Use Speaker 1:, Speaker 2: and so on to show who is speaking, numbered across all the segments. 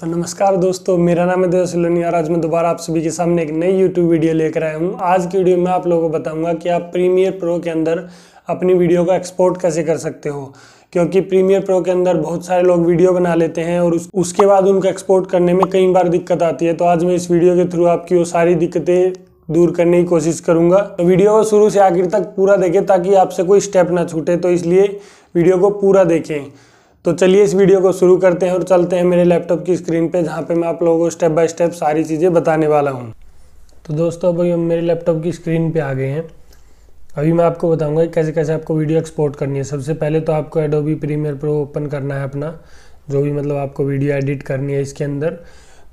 Speaker 1: तो नमस्कार दोस्तों मेरा नाम है देव और आज मैं दोबारा आप सभी के सामने एक नई YouTube वीडियो लेकर आया हूँ आज की वीडियो में आप लोगों को बताऊंगा कि आप प्रीमियर प्रो के अंदर अपनी वीडियो को एक्सपोर्ट कैसे कर सकते हो क्योंकि प्रीमियर प्रो के अंदर बहुत सारे लोग वीडियो बना लेते हैं और उस, उसके बाद उनको एक्सपोर्ट करने में कई बार दिक्कत आती है तो आज मैं इस वीडियो के थ्रू आपकी वो सारी दिक्कतें दूर करने की कोशिश करूंगा तो वीडियो को शुरू से आखिर तक पूरा देखें ताकि आपसे कोई स्टेप ना छूटे तो इसलिए वीडियो को पूरा देखें तो चलिए इस वीडियो को शुरू करते हैं और चलते हैं मेरे लैपटॉप की स्क्रीन पे जहाँ पे मैं आप लोगों को स्टेप बाय स्टेप सारी चीज़ें बताने वाला हूँ तो दोस्तों अभी हम मेरे लैपटॉप की स्क्रीन पे आ गए हैं अभी मैं आपको बताऊँगा कि कैसे कैसे आपको वीडियो एक्सपोर्ट करनी है सबसे पहले तो आपको एडोबी प्रीमियर प्रो ओपन करना है अपना जो भी मतलब आपको वीडियो एडिट करनी है इसके अंदर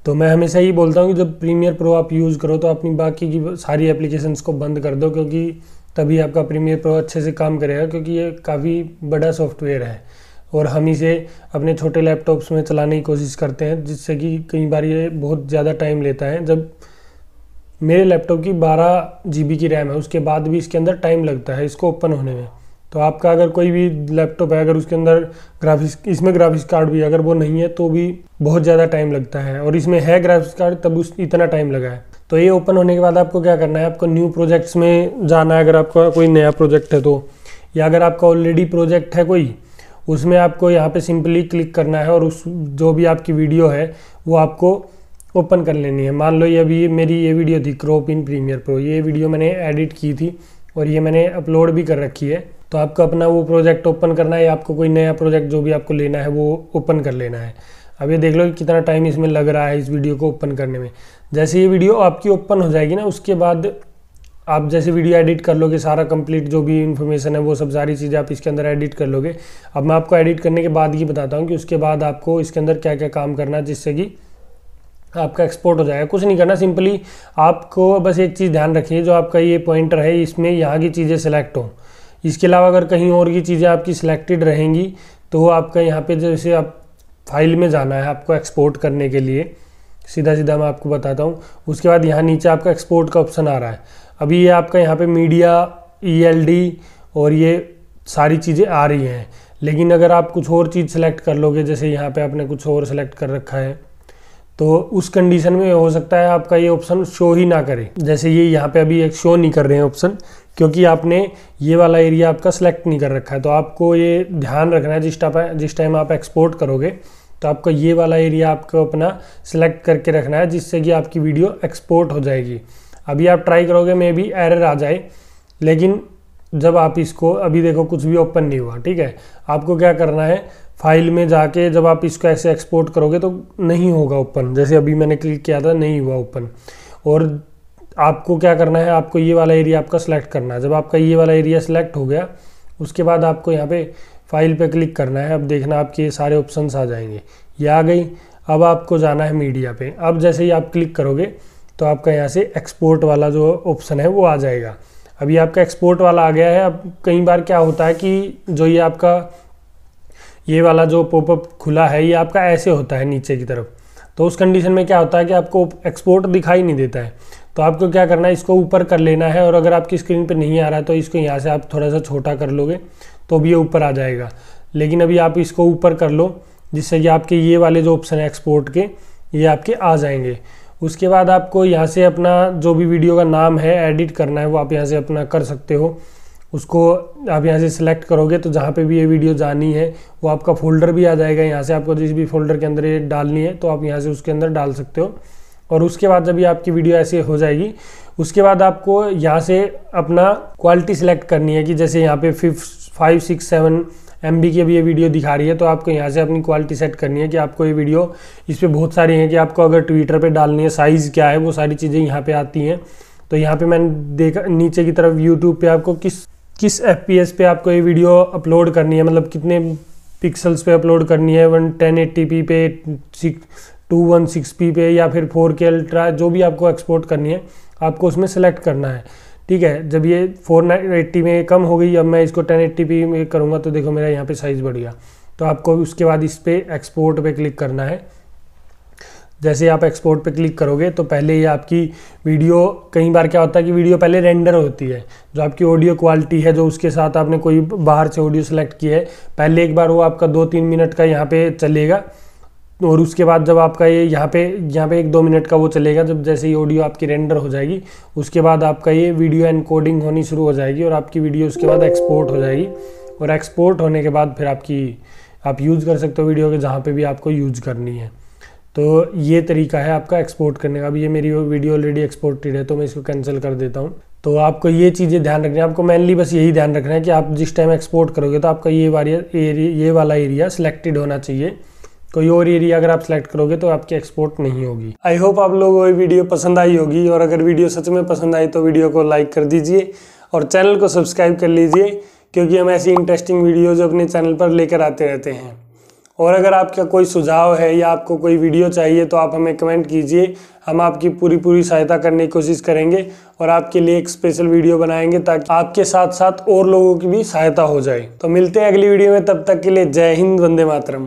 Speaker 1: तो मैं हमेशा ही बोलता हूँ कि जब प्रीमियर प्रो आप यूज़ करो तो अपनी बाकी की सारी एप्लीकेशंस को बंद कर दो क्योंकि तभी आपका प्रीमियर प्रो अच्छे से काम करेगा क्योंकि ये काफ़ी बड़ा सॉफ्टवेयर है और हम इसे अपने छोटे लैपटॉप्स में चलाने की कोशिश करते हैं जिससे कि कई बार ये बहुत ज़्यादा टाइम लेता है जब मेरे लैपटॉप की बारह जी की रैम है उसके बाद भी इसके अंदर टाइम लगता है इसको ओपन होने में तो आपका अगर कोई भी लैपटॉप है अगर उसके अंदर ग्राफिक्स इसमें ग्राफिक्स कार्ड भी अगर वो नहीं है तो भी बहुत ज़्यादा टाइम लगता है और इसमें है ग्राफिक्स कार्ड तब उस इतना टाइम लगा है तो ये ओपन होने के बाद आपको क्या करना है आपको न्यू प्रोजेक्ट्स में जाना है अगर आपका कोई नया प्रोजेक्ट है तो या अगर आपका ऑलरेडी प्रोजेक्ट है कोई उसमें आपको यहाँ पे सिंपली क्लिक करना है और उस जो भी आपकी वीडियो है वो आपको ओपन कर लेनी है मान लो ये अभी मेरी ये वीडियो थी क्रोप इन प्रीमियर प्रो ये वीडियो मैंने एडिट की थी और ये मैंने अपलोड भी कर रखी है तो आपको अपना वो प्रोजेक्ट ओपन करना है या आपको कोई नया प्रोजेक्ट जो भी आपको लेना है वो ओपन कर लेना है अब ये देख लो कितना टाइम इसमें लग रहा है इस वीडियो को ओपन करने में जैसे ये वीडियो आपकी ओपन हो जाएगी ना उसके बाद आप जैसे वीडियो एडिट कर लोगे सारा कंप्लीट जो भी इन्फॉर्मेशन है वो सब सारी चीज़ें आप इसके अंदर एडिट कर लोगे अब मैं आपको एडिट करने के बाद ही बताता हूँ कि उसके बाद आपको इसके अंदर क्या क्या काम करना है जिससे कि आपका एक्सपोर्ट हो जाएगा कुछ नहीं करना सिंपली आपको बस एक चीज़ ध्यान रखिए जो आपका ये पॉइंटर है इसमें यहाँ की चीज़ें सेलेक्ट हों इसके अलावा अगर कहीं और की चीज़ें आपकी सिलेक्टेड रहेंगी तो आपका यहाँ पे जैसे आप फाइल में जाना है आपको एक्सपोर्ट करने के लिए सीधा सीधा मैं आपको बताता हूँ उसके बाद यहाँ नीचे आपका एक्सपोर्ट का ऑप्शन आ रहा है अभी ये आपका यहाँ पे मीडिया ई e और ये सारी चीज़ें आ रही हैं लेकिन अगर आप कुछ और चीज़ सेलेक्ट कर लोगे जैसे यहाँ पे आपने कुछ और सेलेक्ट कर रखा है तो उस कंडीशन में हो सकता है आपका ये ऑप्शन शो ही ना करे जैसे ये यहाँ पे अभी एक शो नहीं कर रहे हैं ऑप्शन क्योंकि आपने ये वाला एरिया आपका सेलेक्ट नहीं कर रखा है तो आपको ये ध्यान रखना है जिस टाइम जिस टाइम आप एक्सपोर्ट करोगे तो आपका ये वाला एरिया आपको अपना सेलेक्ट करके रखना है जिससे कि आपकी वीडियो एक्सपोर्ट हो जाएगी अभी आप ट्राई करोगे मे भी एरर आ जाए लेकिन जब आप इसको अभी देखो कुछ भी ओपन नहीं हुआ ठीक है आपको क्या करना है फाइल में जाके जब आप इसको ऐसे एक्सपोर्ट करोगे तो नहीं होगा ओपन जैसे अभी मैंने क्लिक किया था नहीं हुआ ओपन और आपको क्या करना है आपको ये वाला एरिया आपका सिलेक्ट करना है जब आपका ये वाला एरिया सेलेक्ट हो गया उसके बाद आपको यहाँ पे फाइल पे क्लिक करना है अब देखना आपके ये सारे ऑप्शंस आ जाएंगे ये आ गई अब आपको जाना है मीडिया पे अब जैसे ही आप क्लिक करोगे तो आपका यहाँ से एक्सपोर्ट वाला जो ऑप्शन है वो आ जाएगा अभी आपका एक्सपोर्ट वाला आ गया है अब कई बार क्या होता है कि जो ये आपका ये वाला जो पॉपअप खुला है ये आपका ऐसे होता है नीचे की तरफ तो उस कंडीशन में क्या होता है कि आपको एक्सपोर्ट दिखाई नहीं देता है तो आपको क्या करना है इसको ऊपर कर लेना है और अगर आपकी स्क्रीन पर नहीं आ रहा तो इसको यहाँ से आप थोड़ा सा छोटा कर लोगे तो भी ये ऊपर आ जाएगा लेकिन अभी आप इसको ऊपर कर लो जिससे कि आपके ये वाले जो ऑप्शन है एक्सपोर्ट के ये आपके आ जाएंगे उसके बाद आपको यहाँ से अपना जो भी वीडियो का नाम है एडिट करना है वो आप यहाँ से अपना कर सकते हो उसको आप यहाँ से सिलेक्ट करोगे तो जहाँ पे भी ये वीडियो जानी है वो आपका फोल्डर भी आ जाएगा यहाँ से आपको जिस भी फोल्डर के अंदर ये डालनी है तो आप यहाँ से उसके अंदर डाल सकते हो और उसके बाद जब ये आपकी वीडियो ऐसे हो जाएगी उसके बाद आपको यहाँ से अपना क्वालिटी सिलेक्ट करनी है कि जैसे यहाँ पे fifth five six seven M की अभी ये वीडियो दिखा रही है तो आपको यहाँ से अपनी क्वालिटी सेट करनी है कि आपको ये वीडियो इस पर बहुत सारी हैं कि आपको अगर ट्विटर पर डालनी है साइज़ क्या है वो सारी चीज़ें यहाँ पर आती हैं तो यहाँ पर मैंने देखा नीचे की तरफ यूट्यूब पर आपको किस किस एफ पी एस पे आपको ये वीडियो अपलोड करनी है मतलब कितने पिक्सल्स पे अपलोड करनी है वन टेन एट्टी पी पे टू वन सिक्स पी पे या फिर फोर के अल्ट्रा जो भी आपको एक्सपोर्ट करनी है आपको उसमें सेलेक्ट करना है ठीक है जब ये फोर एट्टी में कम हो गई अब मैं इसको टेन एट्टी पी में करूँगा तो देखो मेरा यहाँ पे साइज़ बढ़ गया तो आपको उसके बाद इस पर एक्सपोर्ट पे क्लिक करना है जैसे आप एक्सपोर्ट पे क्लिक करोगे तो पहले ये आपकी वीडियो कई बार क्या होता है कि वीडियो पहले रेंडर होती है जो आपकी ऑडियो क्वालिटी है जो उसके साथ आपने कोई बाहर से ऑडियो सेलेक्ट किया है पहले एक बार वो आपका दो तीन मिनट का यहाँ पर चलेगा और उसके बाद जब आपका ये यहाँ पे यहाँ पे एक दो मिनट का वो चलेगा जब जैसे ही ऑडियो आपकी रेंडर हो जाएगी उसके बाद आपका ये वीडियो एनकोडिंग होनी शुरू हो जाएगी और आपकी वीडियो उसके बाद एक्सपोर्ट हो जाएगी और एक्सपोर्ट होने के बाद फिर आपकी आप यूज़ कर सकते हो वीडियो के जहाँ पे भी आपको यूज करनी है तो ये तरीका है आपका एक्सपोर्ट करने का अब ये मेरी वीडियो ऑलरेडी एक्सपोर्टेड है तो मैं इसको कैंसिल कर देता हूँ तो आपको ये चीज़ें ध्यान रखनी है आपको मेनली बस यही ध्यान रखना है कि आप जिस टाइम एक्सपोर्ट करोगे तो आपका ये वाला ये वाला एरिया सिलेक्टेड होना चाहिए कोई और एरिया अगर आप सेलेक्ट करोगे तो आपकी एक्सपोर्ट नहीं होगी आई होप आप लोगों को वीडियो पसंद आई होगी और अगर वीडियो सच में पसंद आई तो वीडियो को लाइक कर दीजिए और चैनल को सब्सक्राइब कर लीजिए क्योंकि हम ऐसी इंटरेस्टिंग वीडियोज अपने चैनल पर लेकर आते रहते हैं और अगर आपका कोई सुझाव है या आपको कोई वीडियो चाहिए तो आप हमें कमेंट कीजिए हम आपकी पूरी पूरी सहायता करने की कोशिश करेंगे और आपके लिए एक स्पेशल वीडियो बनाएंगे ताकि आपके साथ साथ और लोगों की भी सहायता हो जाए तो मिलते हैं अगली वीडियो में तब तक के लिए जय हिंद वंदे मातरम